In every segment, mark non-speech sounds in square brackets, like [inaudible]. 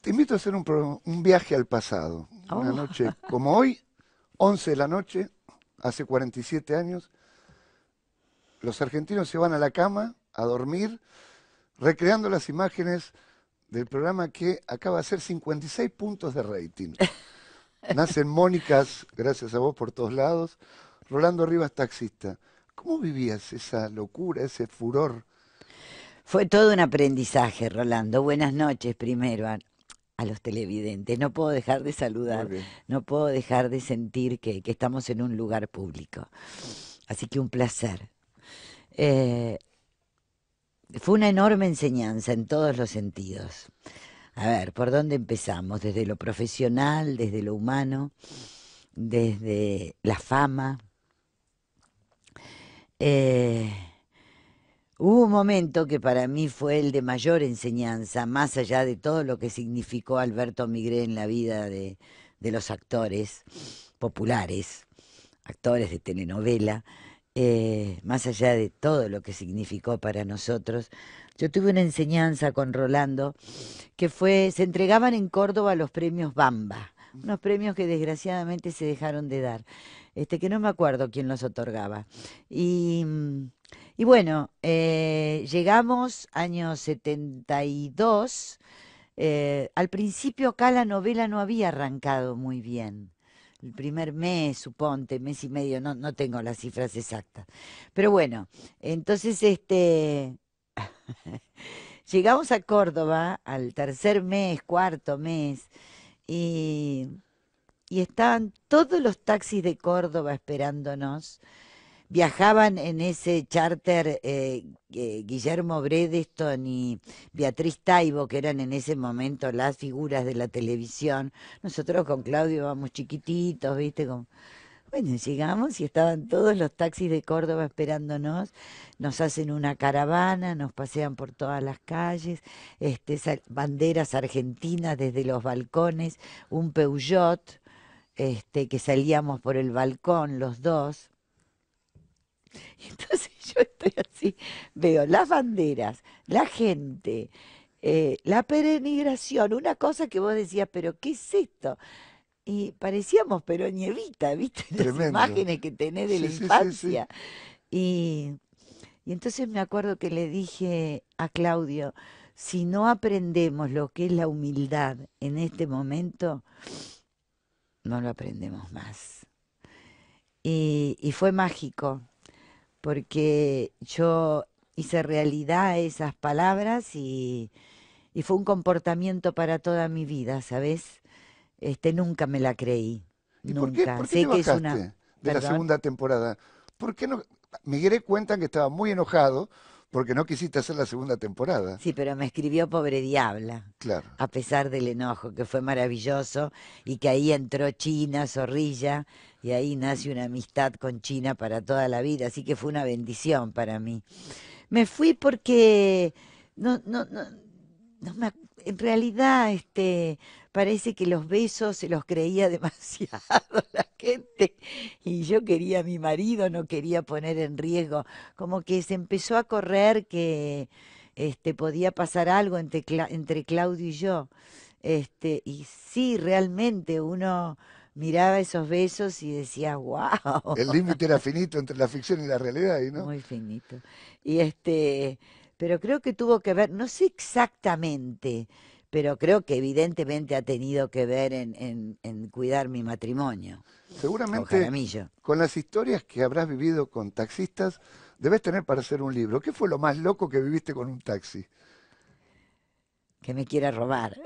Te invito a hacer un, viaje al pasado. Una oh. noche como hoy, 11 de la noche, hace 47 años, los argentinos se van a la cama a dormir, recreando las imágenes del programa que acaba de hacer 56 puntos de rating. [laughs] Nacen Mónicas, gracias a vos por todos lados. Rolando Rivas, taxista. ¿Cómo vivías esa locura, ese furor? Fue todo un aprendizaje, Rolando. Buenas noches primero a los televidentes. No puedo dejar de saludar, no puedo dejar de sentir que, estamos en un lugar público. Así que un placer. Eh, fue una enorme enseñanza en todos los sentidos. A ver, ¿por dónde empezamos? Desde lo profesional, desde lo humano, desde la fama. Eh, Hubo un momento que para mí fue el de mayor enseñanza, más allá de todo lo que significó Alberto Migré en la vida de, los actores populares, actores de telenovela, eh, más allá de todo lo que significó para nosotros. Yo tuve una enseñanza con Rolando que fue, se entregaban en Córdoba los premios Bamba, unos premios que desgraciadamente se dejaron de dar, este, que no me acuerdo quién los otorgaba. Y y bueno, eh, llegamos año 72. Eh, al principio acá la novela no había arrancado muy bien. El primer mes, suponte, mes y medio, no, tengo las cifras exactas. Pero bueno, entonces este [laughs] llegamos a Córdoba al tercer mes, cuarto mes, y, y estaban todos los taxis de Córdoba esperándonos ¿Viajaban en ese charter eh, eh, Guillermo Bredeston y Beatriz Taibo, que eran en ese momento las figuras de la televisión? Nosotros con Claudio vamos chiquititos, ¿viste? Bueno, llegamos y estaban todos los taxis de Córdoba esperándonos, nos hacen una caravana, nos pasean por todas las calles, este, banderas argentinas desde los balcones, un Peugeot, este, que salíamos por el balcón los dos, [laughs] entonces yo estoy así, veo las banderas, la gente, eh, la perenigración, una cosa que vos decías, pero ¿qué es esto? Y parecíamos pero nievita, ¿viste? Las imágenes que tenés de la infancia. y, entonces me acuerdo que le dije a Claudio, si no aprendemos lo que es la humildad en este momento, no lo aprendemos más. y, fue mágico, porque yo hice realidad esas palabras y, fue un comportamiento para toda mi vida, ¿sabes? Este, nunca me la creí. nunca. sé que es una. De la segunda temporada. ¿Por qué no? Miguel cuenta que estaba muy enojado porque no quisiste hacer la segunda temporada. Sí, pero me escribió Pobre Diabla. Claro. A pesar del enojo, que fue maravilloso, y que ahí entró China, Zorrilla, y ahí nace una amistad con China para toda la vida, así que fue una bendición para mí. Me fui porque no, no, no, no en realidad este, parece que los besos se los creía [laughs] demasiado la gente y yo quería a mi marido, no quería poner en riesgo, como que se empezó a correr que este, podía pasar algo entre, entre Claudio y yo. Este, y sí, realmente uno miraba esos besos y decía, wow. El límite era finito entre la ficción y la realidad, ¿no? Muy finito. Y este, pero creo que tuvo que ver, no sé exactamente, pero creo que evidentemente ha tenido que ver en, en cuidar mi matrimonio. Seguramente con las historias que habrás vivido con taxistas, debes tener para hacer un libro. ¿Qué fue lo más loco que viviste con un taxi? Que me quiera robar.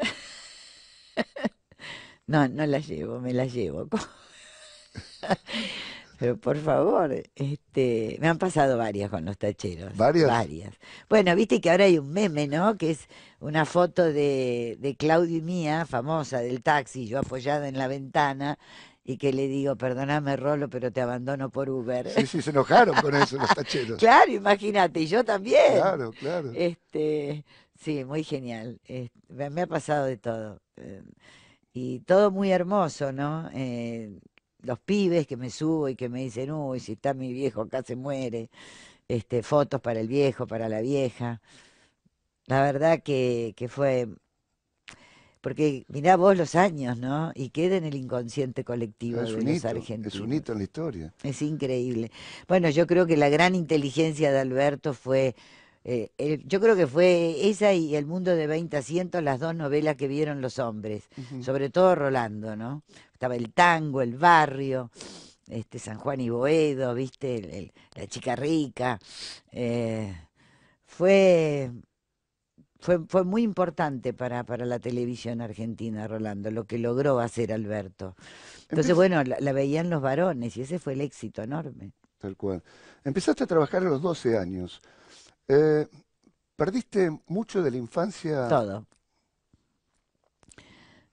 No, no las llevo, me las llevo. [laughs] Pero por favor, este, me han pasado varias con los tacheros. ¿Varias? Varias. Bueno, viste que ahora hay un meme, ¿no? Que es una foto de, Claudio y mía, famosa, del taxi, yo apoyada en la ventana, y que le digo, perdóname Rolo, pero te abandono por Uber. Sí, sí, se enojaron con eso los [laughs] tacheros. claro, imagínate, y yo también. Claro, claro. Este, sí, muy genial. me ha pasado de todo. Eh, y todo muy hermoso, ¿no? Eh, los pibes que me subo y que me dicen, uy, si está mi viejo acá se muere, este, fotos para el viejo, para la vieja. La verdad que, fue, porque mirá vos los años, ¿no? Y queda en el inconsciente colectivo de los argentinos. Es un hito en la historia. Es increíble. Bueno, yo creo que la gran inteligencia de Alberto fue eh, eh, yo creo que fue esa y El Mundo de 20 asientos, las dos novelas que vieron los hombres, sobre todo Rolando, ¿no? Estaba el tango, el barrio, este San Juan y Boedo, ¿viste? la chica rica. Eh, fue, fue, fue, muy importante para, para la televisión argentina, Rolando, lo que logró hacer Alberto. Entonces, bueno, la, la veían los varones y ese fue el éxito enorme. Tal cual. Empezaste a trabajar a los 12 años. Eh, ¿Perdiste mucho de la infancia? Todo.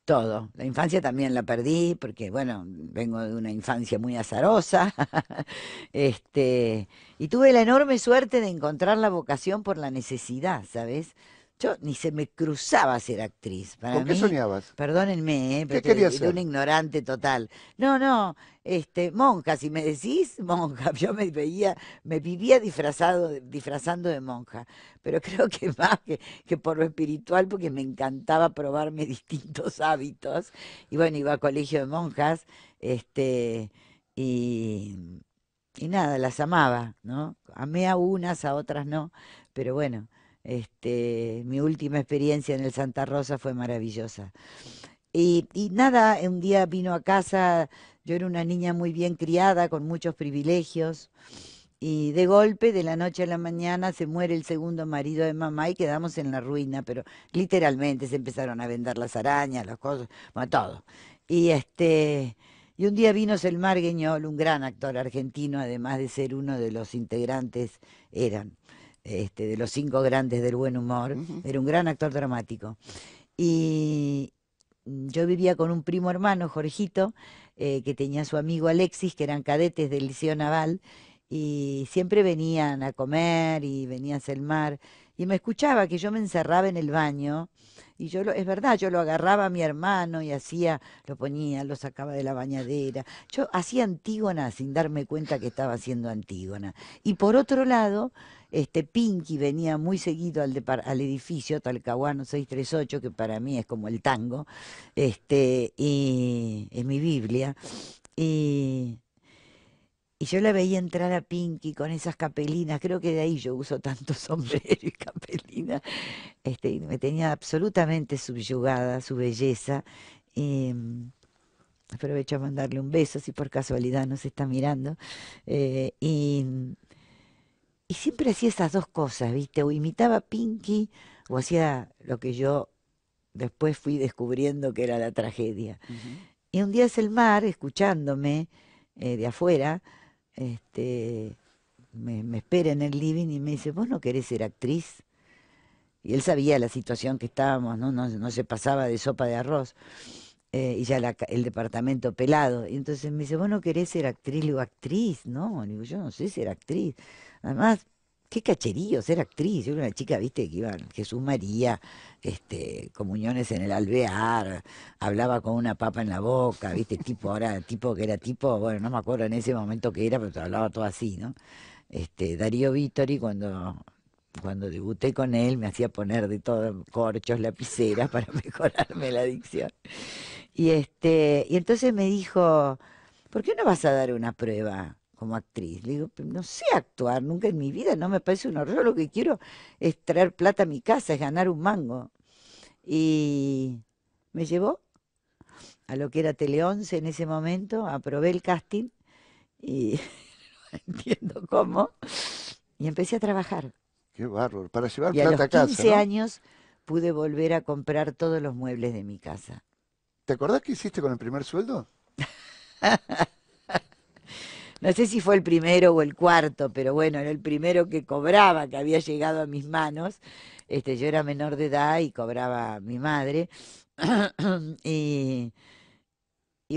Todo. La infancia también la perdí porque, bueno, vengo de una infancia muy azarosa. [laughs] este, y tuve la enorme suerte de encontrar la vocación por la necesidad, ¿sabes? ni se me cruzaba ser actriz. Para qué soñabas? Perdónenme, ¿eh? un ignorante total. No, no, este, monja, si me decís, [laughs] monja. Yo me veía, me vivía disfrazado, disfrazando de monja. Pero [laughs] creo que más que, por lo espiritual, porque me encantaba probarme [laughs] distintos hábitos. Y bueno, iba a colegio de monjas, este, y, y nada, las amaba, ¿no? Amé a unas, a otras no, pero bueno. Este, mi última experiencia en el Santa Rosa fue maravillosa. Y, nada, un día vino a casa, yo era una niña muy bien criada, con muchos privilegios, y de golpe, de la noche a la mañana, se muere el segundo marido de mamá y quedamos en la ruina, pero literalmente se empezaron a vender las arañas, las cosas, todo. Y este... Y un día vino Selmar Gueñol, un gran actor argentino, además de ser uno de los integrantes, eran este, de los cinco grandes del buen humor, era un gran actor dramático. Y yo vivía con un primo hermano, Jorgito, eh, que tenía su amigo Alexis, que eran cadetes del Liceo Naval, y siempre venían a comer y venían a mar. Y me escuchaba que yo me encerraba en el baño y yo es verdad, yo lo agarraba a mi hermano y hacía, lo ponía, lo sacaba de la bañadera. Yo hacía Antígona sin darme cuenta que estaba haciendo Antígona. Y por otro lado, este Pinky venía muy seguido al, al edificio Talcahuano 638, que para mí es como el tango, este, y es mi Biblia. Y y yo la veía entrar a Pinky con esas capelinas, creo que de ahí yo uso tanto [laughs] sombrero y capelina, este, me tenía absolutamente subyugada su belleza. Mm, aprovecho a mandarle un beso si por casualidad nos está mirando. Eh, y, siempre hacía esas dos cosas, ¿viste? O imitaba a Pinky o hacía lo que yo después fui descubriendo que era la tragedia. Y un día es el mar, escuchándome eh, de afuera, este, me, me, espera en el living y me dice, ¿vos no querés ser actriz? Y él sabía la situación que estábamos, no, no, se pasaba de sopa de arroz. Eh, y ya el departamento pelado. Y entonces me dice, ¿vos no querés ser actriz? Le digo, actriz, no, digo, yo no sé ser actriz. Además, qué cacherío ser actriz. Yo era una chica, viste, que iba Jesús María, este, comuniones en el alvear, hablaba con una papa en la boca, viste, tipo, ahora, tipo que era tipo, bueno, no me acuerdo en ese momento que era, pero hablaba todo así, ¿no? Este, Darío Vittori, cuando cuando debuté con él me hacía poner de todo corchos, lapiceras para [laughs] mejorarme la adicción. Y este, y entonces me dijo, ¿por qué no vas a dar una prueba? como actriz. Le digo, no sé actuar nunca en mi vida, no me parece un horror, lo que quiero es traer plata a mi casa, es ganar un mango. Y me llevó a lo que era Tele 11 en ese momento, aprobé el casting y [laughs] no entiendo cómo, y empecé a trabajar. Qué bárbaro, para llevar plata a, casa a casa. 15 años pude volver a comprar todos los muebles de mi casa. ¿Te acordás qué hiciste con el primer sueldo? [laughs] no sé si fue el primero o el cuarto, pero bueno, era el primero que cobraba, que había llegado a mis manos. Este, yo era menor de edad y cobraba mi madre. [clears throat] y,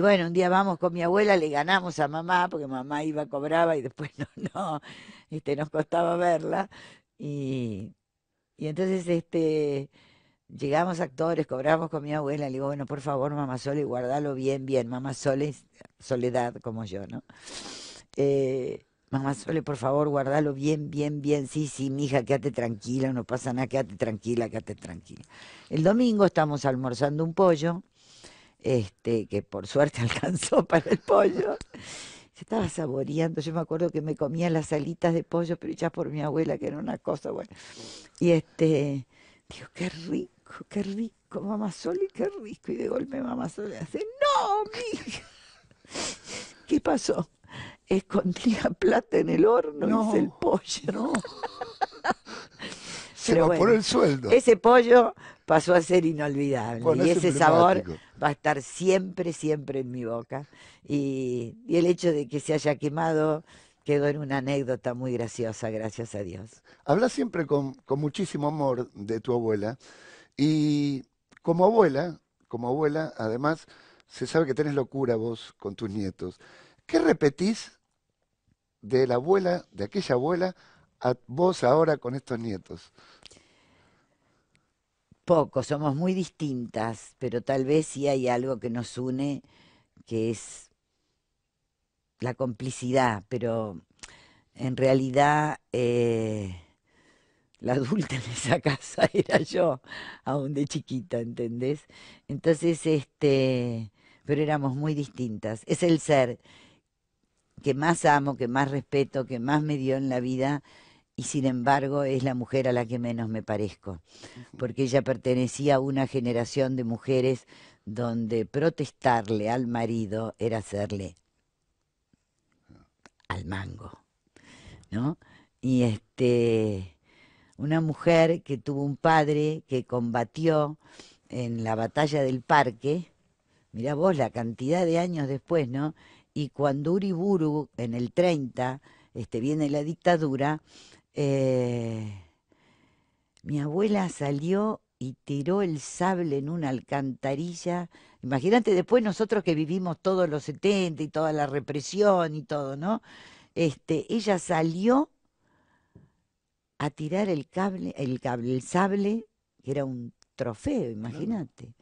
bueno, un día vamos con mi abuela, le ganamos a mamá, porque mamá iba, cobraba y después [laughs] no, no, este, nos costaba verla. Y, entonces este, llegamos actores, cobramos con mi abuela, le digo, bueno, por favor, mamá Sole, guardalo bien, bien, mamá Sole, soledad como yo, ¿no? Eh, mamá Sole, por favor, guardalo bien, bien, bien. Sí, sí, hija, quédate tranquila, no pasa nada, quédate tranquila, quédate tranquila. El domingo estamos almorzando un pollo, este, que por suerte [laughs] alcanzó para el pollo. Se estaba saboreando, yo me acuerdo que me comía las alitas de pollo, pero hechas por mi abuela, que era una cosa, bueno. Y este, digo, qué rico, qué rico, mamá Sole, qué rico. Y de golpe mamá Sole hace, no, mija. [laughs] ¿Qué pasó? escondía [laughs] plata en el horno, y el pollo. [laughs] Se va por el sueldo. Ese pollo pasó a ser inolvidable y ese sabor va a estar siempre, siempre en mi boca. Y, el hecho de que se haya quemado quedó en una anécdota muy graciosa, gracias a Dios. Hablas siempre con, con, muchísimo amor de tu abuela y como abuela, como abuela, además, se sabe que tenés locura vos con tus nietos. ¿Qué repetís de la abuela, de aquella abuela, a vos ahora con estos nietos? Poco, somos muy distintas, pero tal vez sí hay algo que nos une, que es la complicidad, pero en realidad eh, la adulta en esa casa [laughs] era yo, aún de chiquita, ¿entendés? Entonces, este, pero éramos muy distintas, es el ser que más amo, que más respeto, que más me dio en la vida, y sin embargo es la mujer a la que menos me parezco, porque ella pertenecía a una generación de mujeres donde protestarle al marido era hacerle al mango, ¿no? Y este, una mujer que tuvo un padre que combatió en la batalla del parque, mira vos la cantidad de años después, ¿no? y cuando Uriburu, en el 30, este, viene la dictadura, eh, mi abuela salió y tiró el sable en una alcantarilla. Imagínate después nosotros que vivimos todos los 70 y toda la represión y todo, ¿no? Este, ella salió a tirar el cable, el cable, el sable, que era un trofeo, imagínate.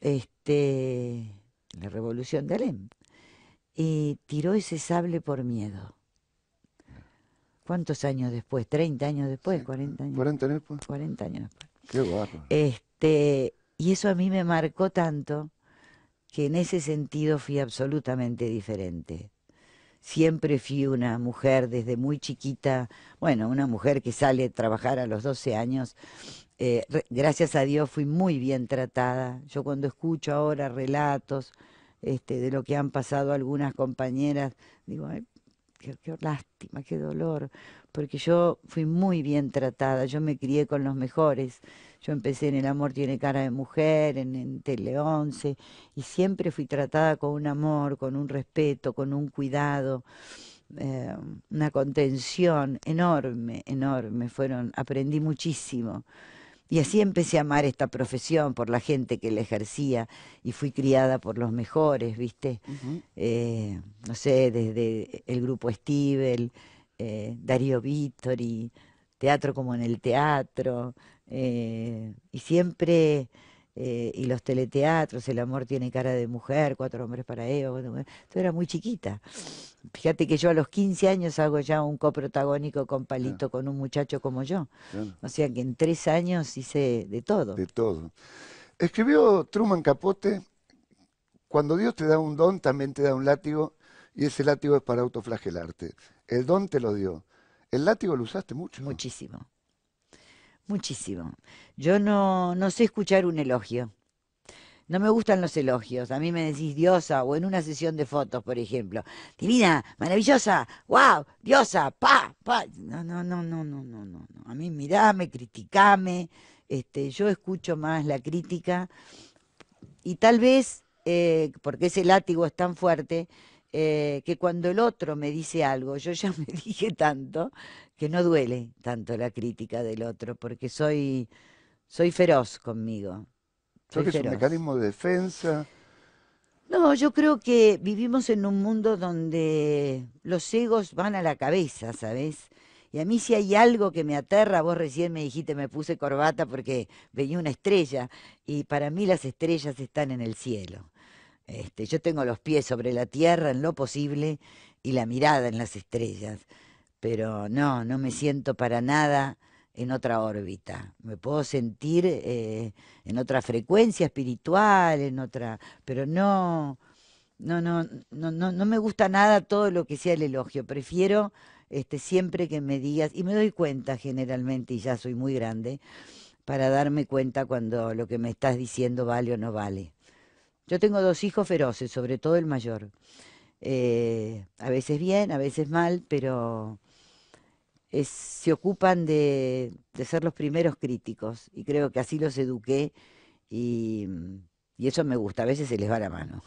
Este, la revolución de Alem y tiró ese sable por miedo. ¿Cuántos años después? ¿30 años después? ¿40 años? 40 años después. 40 años después. Qué Este, y eso a mí me marcó tanto que en ese sentido fui absolutamente diferente. Siempre fui una mujer desde muy chiquita, bueno, una mujer que sale a trabajar a los 12 años. Eh, gracias a Dios fui muy bien tratada. Yo cuando escucho ahora relatos, este, de lo que han pasado algunas compañeras, digo, qué, lástima, qué dolor, porque yo fui muy bien tratada, yo me crié con los mejores, yo empecé en El Amor tiene cara de mujer, en, en Tele 11, y siempre fui tratada con un amor, con un respeto, con un cuidado. Eh, una contención enorme, enorme, fueron, aprendí muchísimo. Y así empecé a amar esta profesión por la gente que la ejercía y fui criada por los mejores, ¿viste? Eh, no sé, desde el grupo Stivel, eh, Darío Vittori, teatro como en el teatro, eh, y siempre eh, y los teleteatros, El amor tiene cara de mujer, Cuatro hombres para Eva, bueno, era muy chiquita. Fíjate que yo a los 15 años hago ya un coprotagónico con Palito, con un muchacho como yo. O sea que en tres años hice de todo. De todo. Escribió Truman Capote, cuando Dios te da un don, también te da un látigo, y ese látigo es para autoflagelarte. El don te lo dio. El látigo lo usaste mucho. Muchísimo. Muchísimo. Yo no, no sé escuchar un elogio. No me gustan los elogios. A mí me decís diosa o en una sesión de fotos, por ejemplo. Divina, maravillosa, wow, diosa, pa, pa. No, no, no, no, no, no, no. A mí mirame, criticame. Este, yo escucho más la crítica y tal vez, eh, porque ese látigo es tan fuerte, eh, que cuando el otro me dice algo, yo ya [laughs] me dije tanto, que no duele tanto la crítica del otro, porque soy, soy feroz conmigo. Soy es un mecanismo de defensa. No, yo creo que vivimos en un mundo donde los egos van a la cabeza, ¿sabes? Y a mí si hay algo que me aterra, vos recién me dijiste, me puse corbata porque venía una estrella, y para mí las estrellas están en el cielo. Este, yo tengo los pies sobre la tierra en lo posible y la mirada en las estrellas pero no, no me siento para nada en otra órbita. Me puedo sentir eh, en otra frecuencia espiritual, en otra, pero no, no, no, no, me gusta nada todo lo que sea el elogio. Prefiero este, siempre que me digas, y me doy cuenta generalmente, y ya soy muy grande, para darme cuenta cuando lo que me estás diciendo vale o no vale. Yo tengo dos hijos feroces, sobre todo el mayor. Eh, a veces bien, a veces mal, pero se ocupan de, ser los primeros críticos y creo que así los eduqué y, mm, eso me gusta, a veces se les va la mano.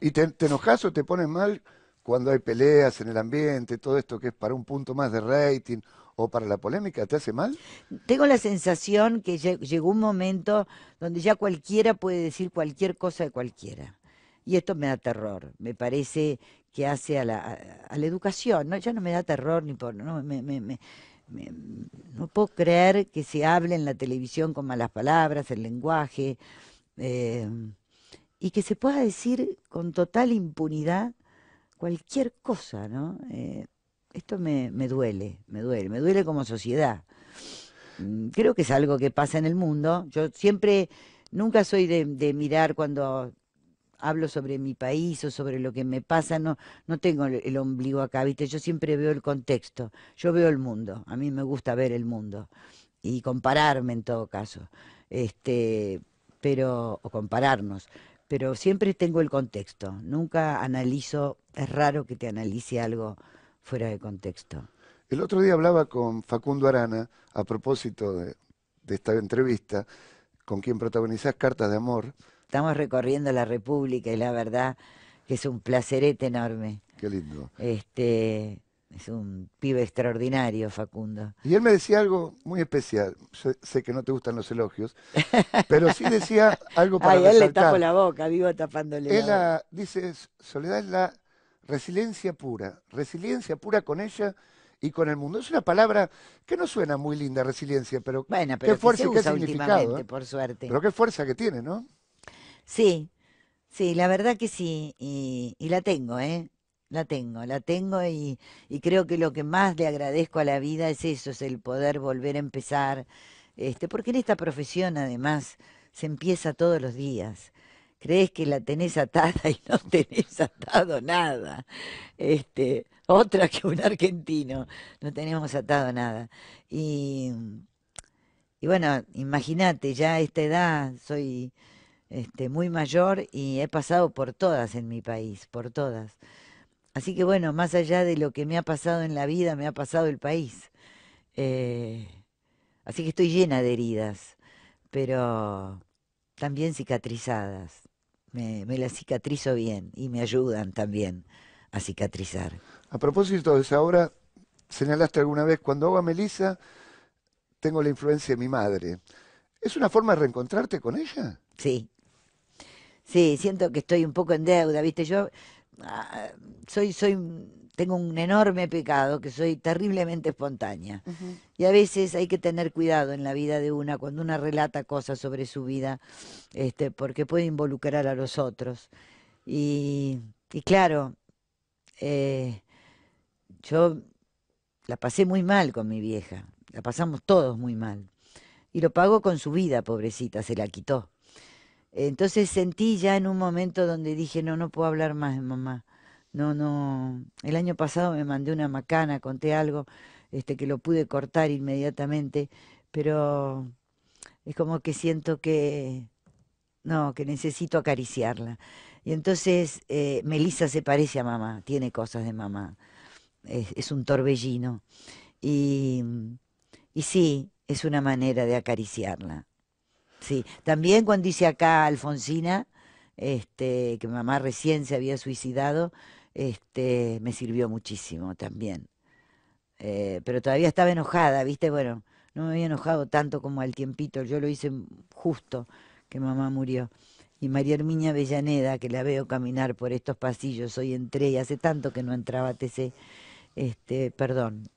¿Y te, te enojas o te pones mal cuando hay peleas en el ambiente, todo esto que es para un punto más de rating o para la polémica, ¿te hace mal? Tengo la sensación que llegó un momento donde ya cualquiera puede decir cualquier cosa de cualquiera. Y esto me da terror, me parece que hace a la, a, la educación, ¿no? ya no me da terror ni por... No, me, no puedo creer que se hable en la televisión con malas palabras, el lenguaje, em, y que se pueda decir con total impunidad cualquier cosa, ¿no? Eh, esto me, duele, me duele, me duele como sociedad. Mm, creo que es algo que pasa en el mundo. Yo siempre, nunca soy de mirar cuando hablo sobre mi país o sobre lo que me pasa, no, no tengo el, ombligo acá, ¿viste? Yo siempre veo el contexto, yo veo el mundo, a mí me gusta ver el mundo y compararme en todo caso, este, pero, o compararnos, pero siempre tengo el contexto, nunca analizo, es raro que te analice algo fuera de contexto. El otro día hablaba con Facundo Arana a propósito de, de esta entrevista, con quien protagonizás Cartas de Amor, Estamos recorriendo la República y la verdad que es un placerete enorme. Qué lindo. Este, es un pibe extraordinario, Facundo. Y él me decía algo muy especial. Yo sé que no te gustan los elogios, [laughs] pero sí decía algo para Ay, resaltar. él le tapo la boca, vivo tapándole la Dice, Soledad es la resiliencia pura. Resiliencia pura con ella y con el mundo. Es una palabra que no suena muy linda, resiliencia, pero, qué fuerza y qué significado. ¿eh? Por suerte. Pero qué fuerza que tiene, ¿no? Sí, sí, la verdad que sí, y, la tengo, ¿eh? La tengo, la tengo y, creo que lo que más le agradezco a la vida es eso, es el poder volver a empezar, este, porque en esta profesión además se empieza todos los días. Crees que la tenés atada y no [laughs] tenés atado nada. Este, otra que un argentino, no tenemos atado nada. Y, y bueno, imagínate, ya a esta edad soy este, muy mayor y he pasado por todas en mi país, por todas. Así que bueno, más allá de lo que me ha pasado en la vida, me ha pasado el país. Eh, así que estoy llena de heridas, pero también cicatrizadas. Me, las cicatrizo bien y me ayudan también a cicatrizar. A propósito de esa obra, señalaste alguna vez, cuando hago a Melissa, tengo la influencia de mi madre. ¿Es una forma de reencontrarte con ella? Sí, Sí, siento que estoy un poco en deuda, ¿viste? Yo ah, soy, soy, tengo un enorme pecado, que soy terriblemente espontánea. Y a veces hay que tener cuidado en la vida de una cuando una relata cosas sobre su vida, este, porque puede involucrar a los otros. Y, y claro, eh, yo la pasé muy mal con mi vieja, la pasamos todos muy mal. Y lo pagó con su vida, pobrecita, se la quitó. Entonces sentí ya en un momento donde dije, no, no puedo hablar más de mamá. No, no. El año pasado me mandé una macana, conté algo este, que lo pude cortar inmediatamente, pero es como que siento que, no, que necesito acariciarla. Y entonces Melisa eh, Melissa se parece a mamá, tiene cosas de mamá. Es, es un torbellino. Y, y sí, es una manera de acariciarla. Sí, también cuando dice acá Alfonsina, este, que mamá recién se había suicidado, este, me sirvió muchísimo también. Eh, pero todavía estaba enojada, ¿viste? Bueno, no me había enojado tanto como al tiempito, yo lo hice justo que mamá murió. Y María Herminia Avellaneda, que la veo caminar por estos pasillos, hoy entré y hace tanto que no entraba a TC, este, perdón.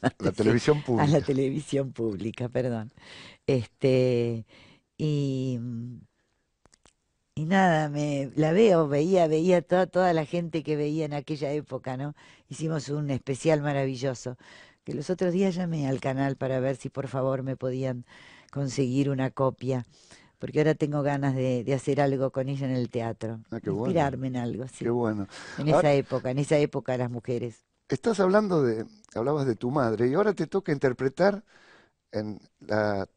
la [laughs] televisión pública. A la televisión pública, perdón. Este, Mm, y, nada, me la veo, veía, veía toda, toda la gente que veía en aquella época, ¿no? Hicimos un especial maravilloso. Que los otros días llamé al canal para ver si por favor me podían conseguir una copia. Porque ahora tengo ganas de, hacer algo con ella en el teatro. Ah, qué inspirarme en algo, sí. Qué bueno. En esa ah, época, en esa época las mujeres. Estás hablando de, hablabas de tu madre, y ahora te toca interpretar en la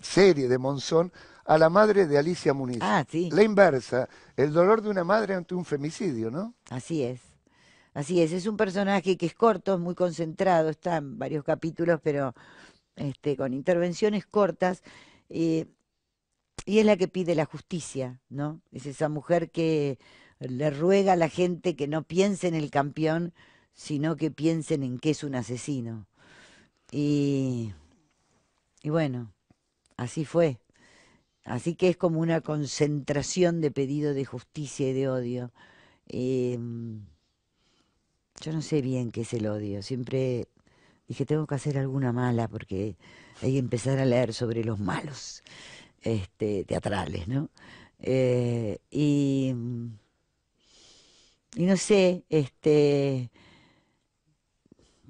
serie de Monzón a la madre de Alicia Muniz. Ah, sí. La inversa, el dolor de una madre ante un femicidio, ¿no? Así es. Así es, es un personaje que es corto, es muy concentrado, está en varios capítulos, pero este, con intervenciones cortas. Eh, y es la que pide la justicia, ¿no? Es esa mujer que le ruega a la gente que no piense en el campeón, sino que piensen en que es un asesino. y bueno, Así fue. Así que es como una concentración de pedido de justicia y de odio. Em, yo no sé bien qué es el odio. Siempre dije, tengo que hacer alguna mala porque hay que empezar a leer sobre los malos este, teatrales, ¿no? Eh, y, y no sé, este,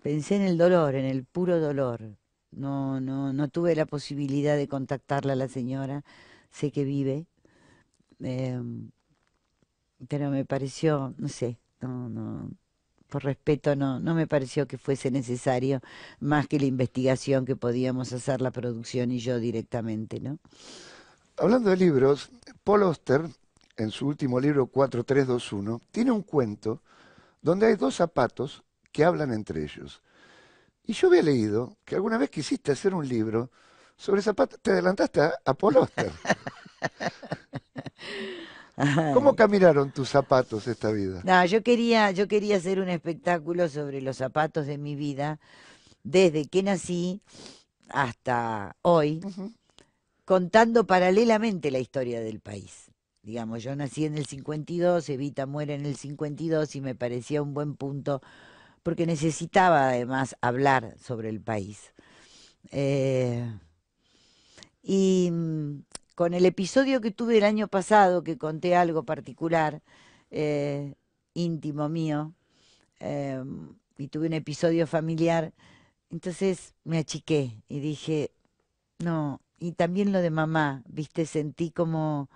pensé en el dolor, en el puro dolor. No, no, no tuve la posibilidad de contactarla a la señora. Sé que vive. Em, pero me pareció, no sé, no, por respeto no, me pareció que fuese necesario más que la investigación que podíamos hacer la producción y yo directamente, ¿no? Hablando de libros, Paul Oster, en su último libro 4321, tiene un cuento donde hay dos zapatos que hablan entre ellos. Y yo había leído que alguna vez quisiste hacer un libro sobre zapatos. Te adelantaste a, a [laughs] ¿Cómo caminaron tus zapatos esta vida? No, yo quería, yo quería hacer un espectáculo sobre los zapatos de mi vida, desde que nací hasta hoy, contando paralelamente la historia del país. Digamos, yo nací en el 52, Evita muere en el 52 y me parecía un buen punto porque necesitaba además hablar sobre el país. Eh, y mm, con el episodio que tuve el año pasado, que conté algo particular, eh, íntimo mío, eh, y tuve un episodio familiar, entonces me achiqué y dije, no, y también lo de mamá, viste, sentí como,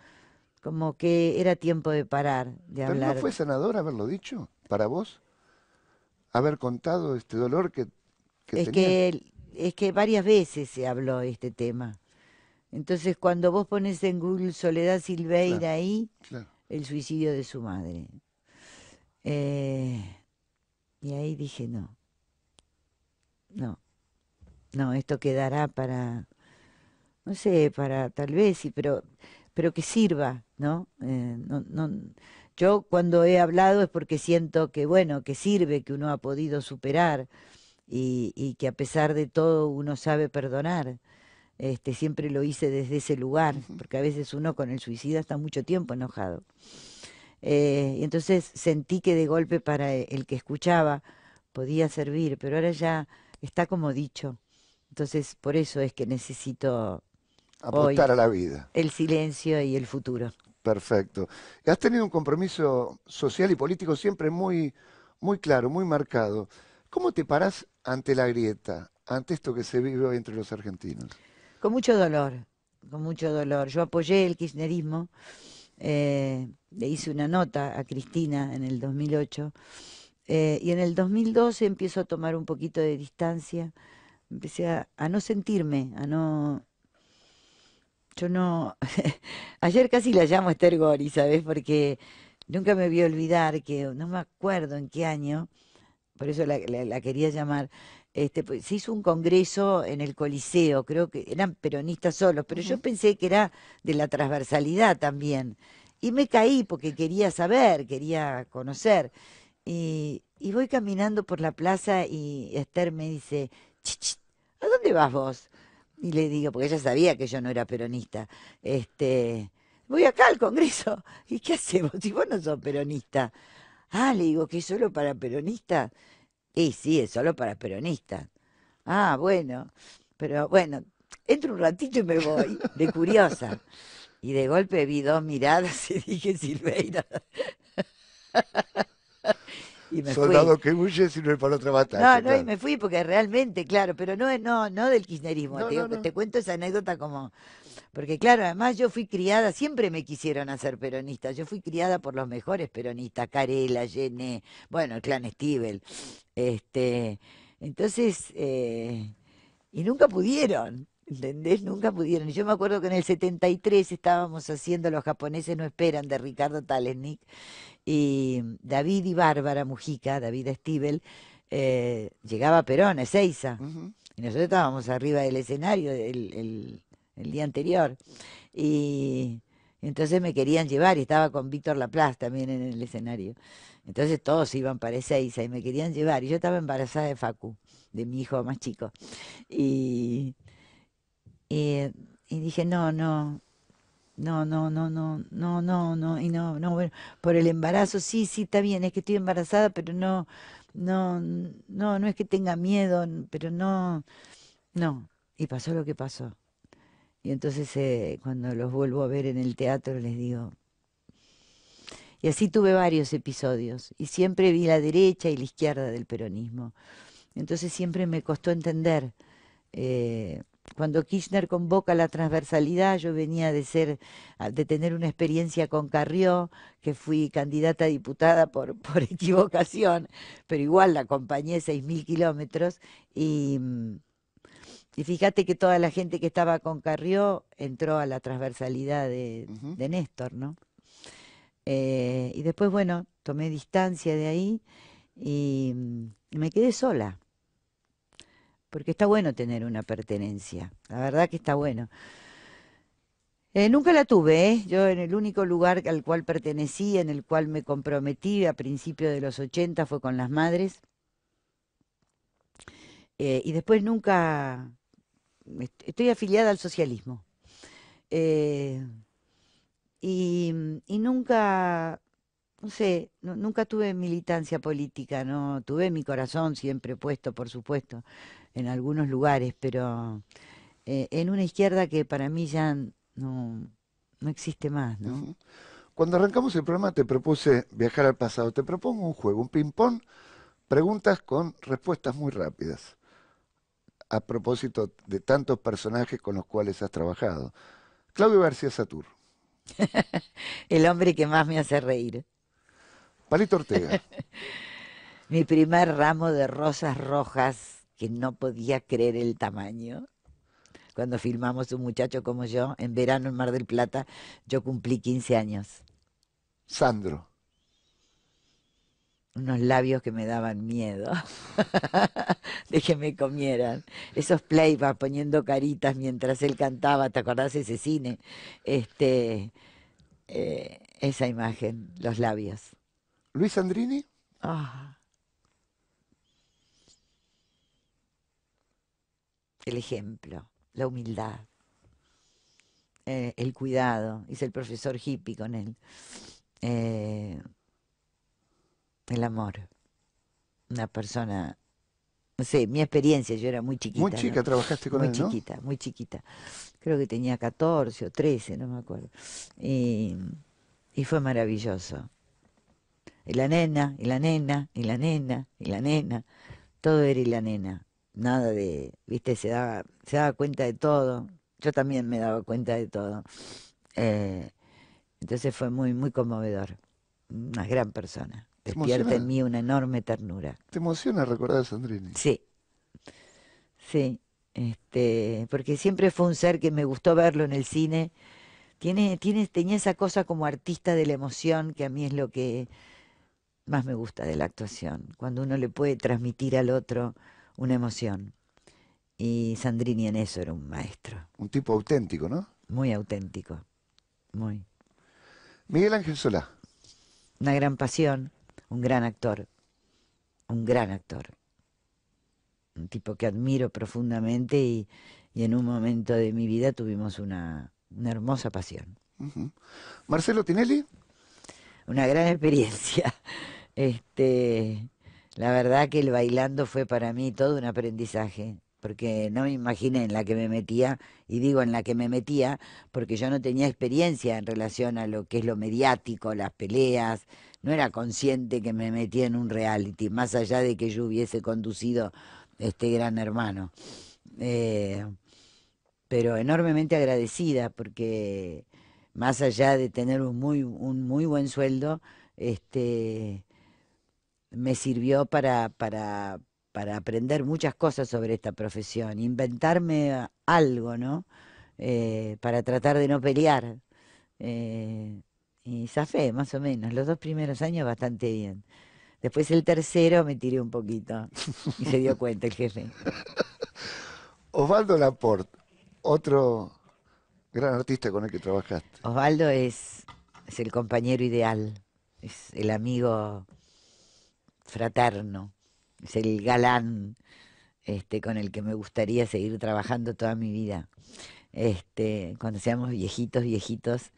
como que era tiempo de parar, de hablar. ¿No fue senador haberlo dicho para vos? haber contado este dolor que, que es Que, es que varias veces se habló este tema. Entonces, cuando vos pones en Google Soledad Silveira ahí, el suicidio de su madre. Eh, y ahí dije, no, no, no, esto quedará para, no sé, para tal vez, sí, pero, pero que sirva, ¿no? Eh, no, no yo cuando he hablado es porque siento que, bueno, que sirve, que uno ha podido superar y, que a pesar de todo uno sabe perdonar. Este, siempre lo hice desde ese lugar, porque a veces uno con el suicida está mucho tiempo enojado. Eh, y entonces sentí que de golpe para e, el que escuchaba podía servir, pero ahora ya está como dicho. Entonces por eso es que necesito apostar a la vida. El silencio y el futuro. Perfecto. Has tenido un compromiso social y político siempre muy, muy claro, muy marcado. ¿Cómo te parás ante la grieta, ante esto que se vive hoy entre los argentinos? Con mucho dolor, con mucho dolor. Yo apoyé el kirchnerismo, eh, le hice una nota a Cristina en el 2008 eh, y en el 2012 empiezo a tomar un poquito de distancia, empecé a no sentirme, a no yo no. [laughs] Ayer casi la llamo Esther Gori, ¿sabes? Porque nunca me voy a olvidar que, no me acuerdo en qué año, por eso la, quería llamar. Este, pues, se hizo un congreso en el Coliseo, creo que eran peronistas solos, pero yo pensé que era de la transversalidad también. Y me caí porque quería saber, quería conocer. Y, voy caminando por la plaza y Esther me dice, ¡Ch a dónde vas vos? Y le digo, porque ella sabía que yo no era peronista, este, voy acá al Congreso, [laughs] ¿y qué hacemos si vos no sos peronista? Ah, le digo, que es solo para peronistas. Y sí, es solo para peronistas. Ah, bueno, pero bueno, entro un ratito y me voy, de curiosa. Y de golpe vi dos miradas y [laughs] dije, Silveira. [laughs] Soldado que huye si no es para otra batalla. No, no, y me fui porque realmente, claro, pero no, no, no del kirchnerismo. te, cuento esa anécdota como... Porque claro, además yo fui criada, siempre me quisieron hacer peronista, yo fui criada por los mejores peronistas, Carela, Gené, bueno, el clan Stivel. Este, entonces, eh, y nunca pudieron. ¿Entendés? Nunca pudieron. Yo me acuerdo que en el 73 estábamos haciendo Los japoneses no esperan de Ricardo Talesnik y David y Bárbara Mujica, David Stivel, eh, llegaba a Perón, a Ezeiza. Y nosotros estábamos arriba del escenario el, día anterior. Y entonces me querían llevar y estaba con Víctor Laplace también en el escenario. Entonces todos iban para Ezeiza y me querían llevar. Y yo estaba embarazada de Facu, de mi hijo más chico. Y y dije, no, no, no, no, no, no, no, no, no, y no, no, bueno, por el embarazo, sí, sí, está bien, es que estoy embarazada, pero no, no, no, no es que tenga miedo, pero no, no, y pasó lo que pasó. Y entonces eh, cuando los vuelvo a ver en el teatro les digo, y así tuve varios episodios, y siempre vi la derecha y la izquierda del peronismo. Entonces siempre me costó entender. Eh, cuando Kirchner convoca la transversalidad, yo venía de ser, ah, de tener una experiencia con Carrió, que fui candidata a diputada por, [laughs] por equivocación, pero igual la acompañé 6.000 kilómetros mm, y... fíjate que toda la gente que estaba con Carrió entró a la transversalidad de, Néstor, ¿no? Eh, y después, bueno, tomé distancia de ahí y mm, me quedé sola porque está bueno tener una pertenencia, la verdad que está bueno. Eh, nunca la tuve, ¿eh? yo en el único lugar al cual pertenecía, en el cual me comprometí a principios de los 80 fue con las madres. Eh, y después nunca, estoy afiliada al socialismo. y, nunca no sé, nunca tuve militancia política, no tuve mi corazón siempre puesto, por supuesto, en algunos lugares, pero eh, en una izquierda que para mí ya no, existe más, Cuando arrancamos el programa te propuse viajar al pasado, te propongo un juego, un ping-pong, preguntas con respuestas muy rápidas, a propósito de tantos personajes con los cuales has trabajado. Claudio García Satur. [laughs] el hombre que más me hace reír. Palito Ortega. [laughs] Mi primer ramo de rosas rojas que no podía creer el tamaño. Cuando filmamos Un muchacho como yo, en verano en Mar del Plata, yo cumplí 15 años. Sandro. Unos labios que me daban miedo [laughs] de que me comieran. Esos playbacks poniendo caritas mientras él cantaba, ¿te acordás ese cine? Este, eh, esa imagen, los labios. Luis Andrini. Ah. El ejemplo, la humildad, eh, el cuidado, hice el profesor hippie con él. Eh, el amor. Una persona, no sé, mi experiencia, yo era muy chiquita. Muy chica trabajaste con él, Muy chiquita, muy chiquita. Creo que tenía 14 o 13, no me acuerdo. y fue maravilloso. Y la nena, y la nena, y la nena, y la nena. Todo era y la nena. Nada de, viste, se daba, se daba cuenta de todo. Yo también me daba cuenta de todo. Eh, entonces fue muy, muy conmovedor. Una gran persona. Despierta en mí una enorme ternura. ¿Te emociona recordar a Sandrini? Sí. Sí. Este, porque siempre fue un ser que me gustó verlo en el cine. Tiene, tiene, tenía esa cosa como artista de la emoción que a mí es lo que más me gusta de la actuación, cuando uno le puede transmitir al otro una emoción. Y Sandrini en eso era un maestro. Un tipo auténtico, ¿no? Muy auténtico, muy. Miguel Ángel Solá. Una gran pasión, un gran actor, un gran actor. Un tipo que admiro profundamente y, en un momento de mi vida tuvimos una, hermosa pasión. Marcelo Tinelli. Una gran [laughs] experiencia. Este, la verdad que el bailando fue para mí todo un aprendizaje, porque no me imaginé en la que me metía, y digo en la que me metía, porque yo no tenía experiencia en relación a lo que es lo mediático, las peleas, no era consciente que me metía en un reality, más allá de que yo hubiese conducido este gran hermano. Eh, pero enormemente agradecida, porque más allá de tener un muy, un muy buen sueldo, este, me sirvió para, para, aprender muchas cosas sobre esta profesión, inventarme algo, ¿no? Eh, para tratar de no pelear. y eh, y zafé, más o menos, los dos primeros años bastante bien. Después el tercero me tiré un poquito y se dio cuenta el jefe. [laughs] Osvaldo Laporte, otro gran artista con el que trabajaste. Osvaldo es, es el compañero ideal, es el amigo fraterno, es el galán este, con el que me gustaría seguir trabajando toda mi vida. Este, cuando seamos viejitos, viejitos,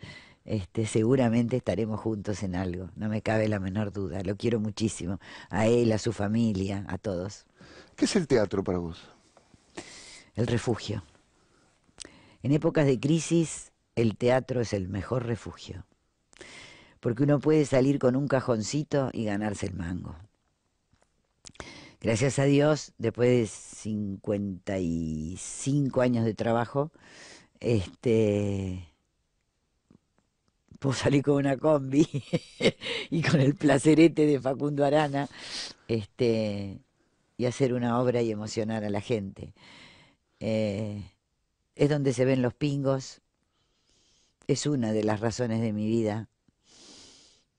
este, seguramente estaremos juntos en algo, no me cabe la menor duda, lo quiero muchísimo, a él, a su familia, a todos. ¿Qué es el teatro para vos? El refugio. En épocas de crisis, el teatro es el mejor refugio, porque uno puede salir con un cajoncito y ganarse el mango gracias a Dios, después de 55 años de trabajo, este puedo salir con una combi [laughs] y con el placerete de Facundo Arana este, y hacer una obra y emocionar a la gente. Eh, es donde se ven los pingos, es una de las razones de mi vida,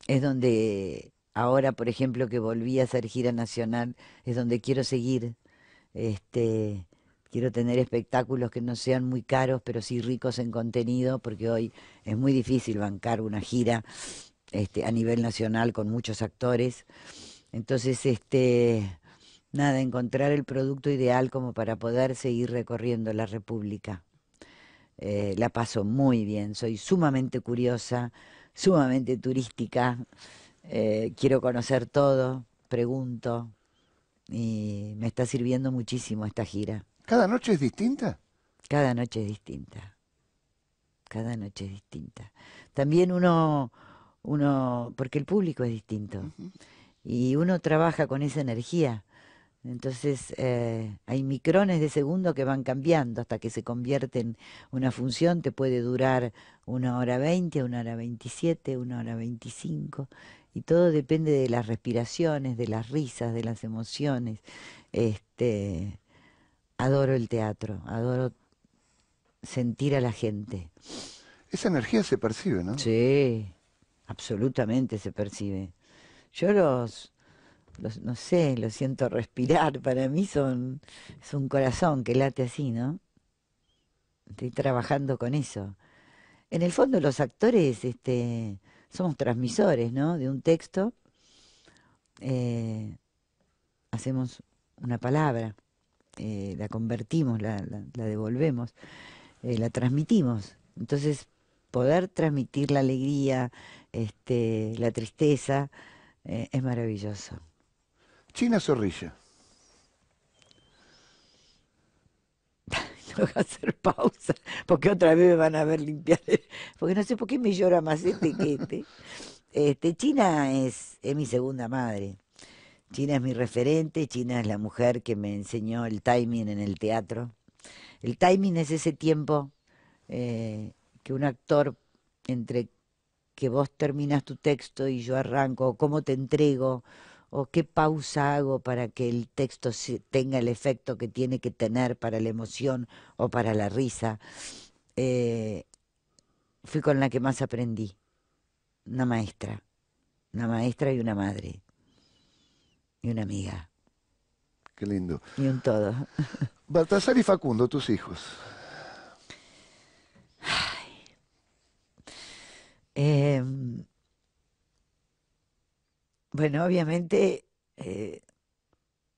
es donde ahora, por ejemplo, que volví a hacer gira nacional, es donde quiero seguir. Este, quiero tener espectáculos que no sean muy caros, pero sí ricos en contenido, porque hoy es muy difícil bancar una gira este, a nivel nacional con muchos actores. Entonces, este, nada, encontrar el producto ideal como para poder seguir recorriendo la República. Eh, la paso muy bien, soy sumamente curiosa, sumamente turística. Eh, quiero conocer todo, pregunto y me está sirviendo muchísimo esta gira. ¿Cada noche es distinta? Cada noche es distinta. Cada noche es distinta. También uno, uno porque el público es distinto y uno trabaja con esa energía. Entonces eh, hay micrones de segundo que van cambiando hasta que se convierte en una función, te puede durar una hora veinte, una hora veintisiete, una hora veinticinco y todo depende de las respiraciones, de las risas, de las emociones. Este, adoro el teatro, adoro sentir a la gente. Esa energía se percibe, ¿no? Sí, absolutamente se percibe. Yo los, no sé, lo siento respirar, para mí son, es un corazón que late así, ¿no? Estoy trabajando con eso. En el fondo los actores, este, somos transmisores, ¿no? De un texto, eh, hacemos una palabra, eh, la convertimos, la, devolvemos, eh, la transmitimos. Entonces, poder transmitir la alegría, este, la tristeza, es maravilloso. China Zorrilla. tengo hacer pausa, porque otra vez me van a ver limpiar, porque no sé por qué me llora más este que este. este. China es, es mi segunda madre. China es mi referente, China es la mujer que me enseñó el timing en el teatro. El timing es ese tiempo eh, que un actor entre que vos terminas tu texto y yo arranco, cómo te entrego, o qué pausa hago para que el texto tenga el efecto que tiene que tener para la emoción o para la risa. Eh, fui con la que más aprendí, una maestra, una maestra y una madre, y una amiga. Qué lindo. Y un todo. [laughs] Baltasar y Facundo, tus hijos. Ay. Em, bueno, obviamente eh,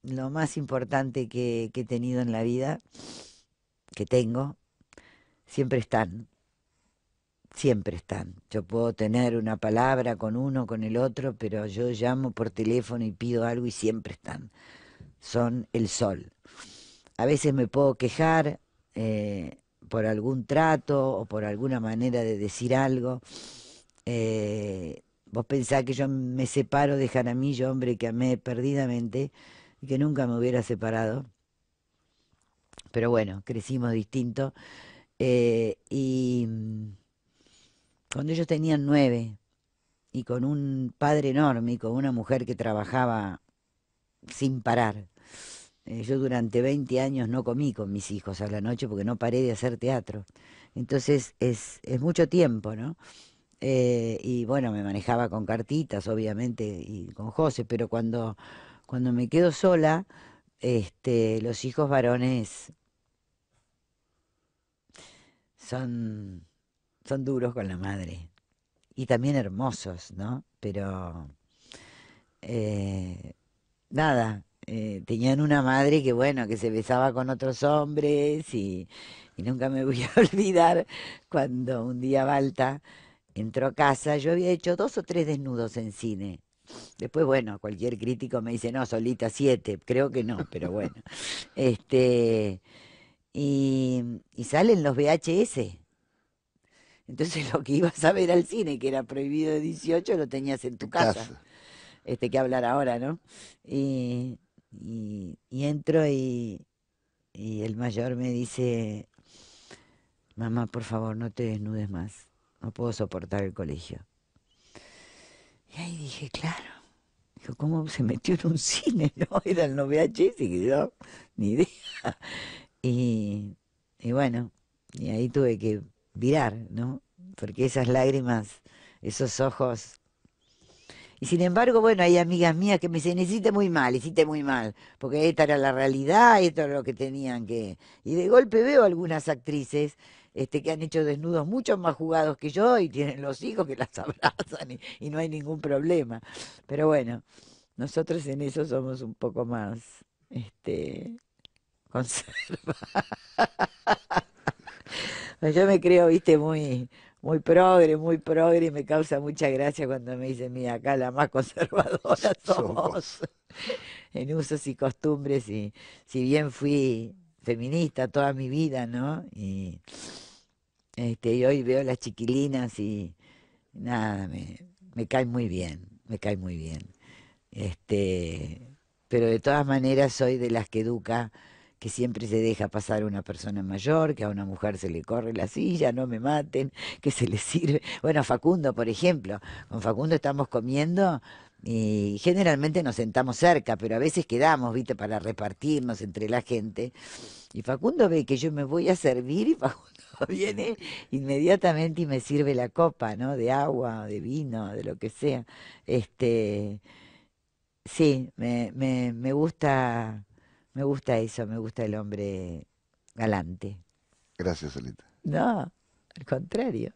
lo más importante que, he tenido en la vida, que tengo, siempre están. Siempre están. Yo puedo tener una palabra con uno, con el otro, pero yo llamo por teléfono y pido algo y siempre están. Son el sol. A veces me puedo quejar eh, por algún trato o por alguna manera de decir algo. Eh, Vos pensás que yo me separo de Jaramillo, hombre que amé perdidamente y que nunca me hubiera separado. Pero bueno, crecimos distinto. Eh, y mm, cuando ellos tenían nueve y con un padre enorme y con una mujer que trabajaba sin parar, eh, yo durante 20 años no comí con mis hijos a la noche porque no paré de hacer teatro. Entonces es, es mucho tiempo, ¿no? Eh, y bueno, me manejaba con cartitas, obviamente, y con José, pero cuando, cuando me quedo sola, este, los hijos varones son, son duros con la madre y también hermosos, ¿no? Pero eh, nada, eh, tenían una madre que bueno, que se besaba con otros hombres y, y nunca me voy a [laughs] olvidar cuando un día Balta entró a casa, yo había hecho dos o tres desnudos en cine. Después, bueno, cualquier crítico me dice, no, solita siete, creo que no, pero bueno. [laughs] este, y, salen los VHS. Entonces lo que ibas a ver al cine, que era prohibido de 18, lo tenías en tu casa. Este que hablar ahora, ¿no? Y, entro y el mayor me dice, mamá, por favor, no te desnudes más no puedo soportar el colegio. Y ahí dije, claro, dijo, ¿cómo se metió en un [laughs] cine? No, era el 9 y ni idea. Y, y bueno, y ahí tuve que virar, ¿no? Porque esas lágrimas, esos ojos y sin embargo, bueno, hay amigas mías que me dicen, hiciste muy mal, hiciste muy mal, porque esta era la realidad, esto era lo que tenían que... Y de golpe veo algunas actrices este, que han hecho desnudos mucho más jugados que yo y tienen los hijos que las [laughs] abrazan y, no hay ningún problema. Pero bueno, nosotros en eso somos un poco más este, [laughs] yo me creo, viste, muy, muy progre, muy progre, y me causa mucha gracia cuando me dicen, mira, acá la más conservadora [laughs] somos. en usos y costumbres, y si bien fui feminista toda mi vida, ¿no? Y, este, hoy veo las chiquilinas y nada, me, cae muy bien, me cae muy bien. Este, pero de todas maneras soy de las que educa que siempre se deja pasar una persona mayor, que a una mujer se le corre la silla, no me maten, que se le sirve. Bueno, Facundo, por ejemplo, con Facundo estamos comiendo y generalmente nos sentamos cerca, pero a veces quedamos, viste, para repartirnos entre la gente. Y Facundo ve que yo me voy a servir y [laughs] Facundo viene inmediatamente y me sirve la copa, ¿no? De agua, de vino, de lo que sea. Este, sí, me, me, me gusta, me gusta eso, me gusta el hombre galante. Gracias, Solita No, al contrario.